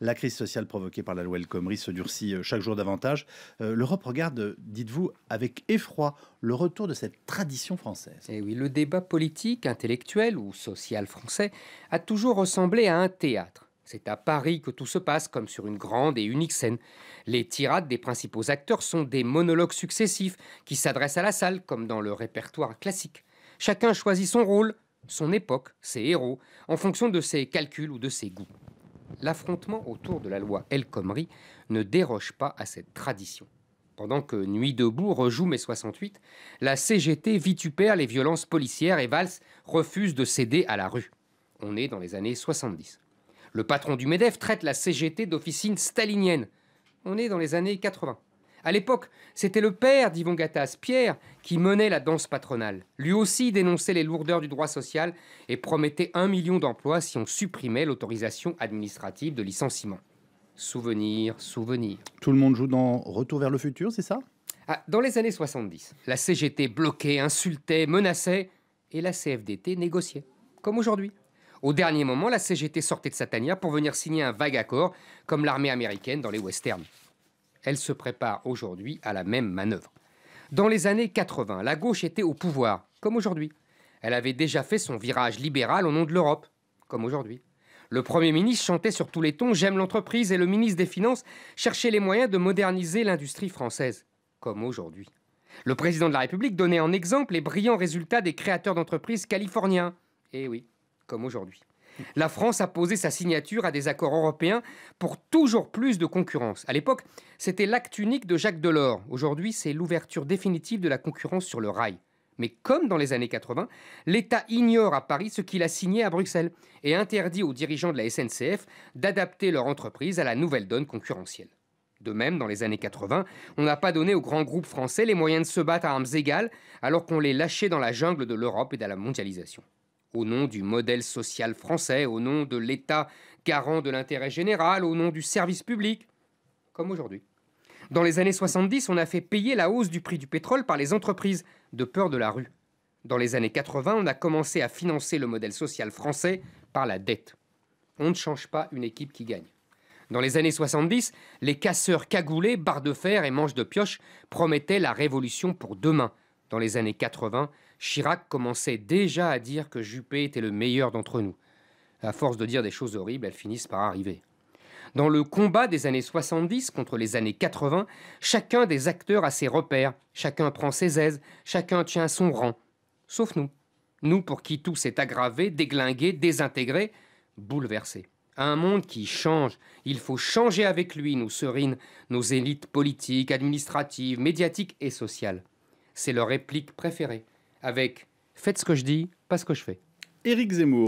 La crise sociale provoquée par la loi El Khomri se durcit euh, chaque jour davantage. Euh, L'Europe regarde, dites-vous, avec effroi le retour de cette tradition française. Et eh oui, le débat politique, intellectuel ou social français a toujours ressemblé à un théâtre. C'est à Paris que tout se passe, comme sur une grande et unique scène. Les tirades des principaux acteurs sont des monologues successifs qui s'adressent à la salle, comme dans le répertoire classique. Chacun choisit son rôle, son époque, ses héros, en fonction de ses calculs ou de ses goûts. L'affrontement autour de la loi El Khomri ne déroge pas à cette tradition. Pendant que Nuit debout rejoue mai 68, la CGT vitupère les violences policières et Valls refuse de céder à la rue. On est dans les années 70. Le patron du MEDEF traite la CGT d'officine stalinienne. On est dans les années 80. À l'époque, c'était le père d'Yvon Gattaz, Pierre, qui menait la danse patronale. Lui aussi dénonçait les lourdeurs du droit social et promettait un million d'emplois si on supprimait l'autorisation administrative de licenciement. Souvenir, souvenir. Tout le monde joue dans Retour vers le futur, c'est ça ah, Dans les années 70, la CGT bloquait, insultait, menaçait, et la CFDT négociait, comme aujourd'hui. Au dernier moment, la CGT sortait de Satania pour venir signer un vague accord, comme l'armée américaine dans les westerns elle se prépare aujourd'hui à la même manœuvre. Dans les années 80, la gauche était au pouvoir, comme aujourd'hui. Elle avait déjà fait son virage libéral au nom de l'Europe, comme aujourd'hui. Le Premier ministre chantait sur tous les tons J'aime l'entreprise et le ministre des Finances cherchait les moyens de moderniser l'industrie française, comme aujourd'hui. Le président de la République donnait en exemple les brillants résultats des créateurs d'entreprises californiens, et eh oui, comme aujourd'hui. La France a posé sa signature à des accords européens pour toujours plus de concurrence. À l'époque, c'était l'acte unique de Jacques Delors. Aujourd'hui, c'est l'ouverture définitive de la concurrence sur le rail. Mais comme dans les années 80, l'État ignore à Paris ce qu'il a signé à Bruxelles et interdit aux dirigeants de la SNCF d'adapter leur entreprise à la nouvelle donne concurrentielle. De même, dans les années 80, on n'a pas donné aux grands groupes français les moyens de se battre à armes égales alors qu'on les lâchait dans la jungle de l'Europe et de la mondialisation au nom du modèle social français, au nom de l'État garant de l'intérêt général, au nom du service public, comme aujourd'hui. Dans les années 70, on a fait payer la hausse du prix du pétrole par les entreprises, de peur de la rue. Dans les années 80, on a commencé à financer le modèle social français par la dette. On ne change pas une équipe qui gagne. Dans les années 70, les casseurs cagoulés, barres de fer et manches de pioche promettaient la révolution pour demain. Dans les années 80, Chirac commençait déjà à dire que Juppé était le meilleur d'entre nous. À force de dire des choses horribles, elles finissent par arriver. Dans le combat des années 70 contre les années 80, chacun des acteurs a ses repères, chacun prend ses aises, chacun tient son rang. Sauf nous. Nous pour qui tout s'est aggravé, déglingué, désintégré, bouleversé. Un monde qui change, il faut changer avec lui, nous serines, nos élites politiques, administratives, médiatiques et sociales. C'est leur réplique préférée avec faites ce que je dis, pas ce que je fais. Éric Zemmour.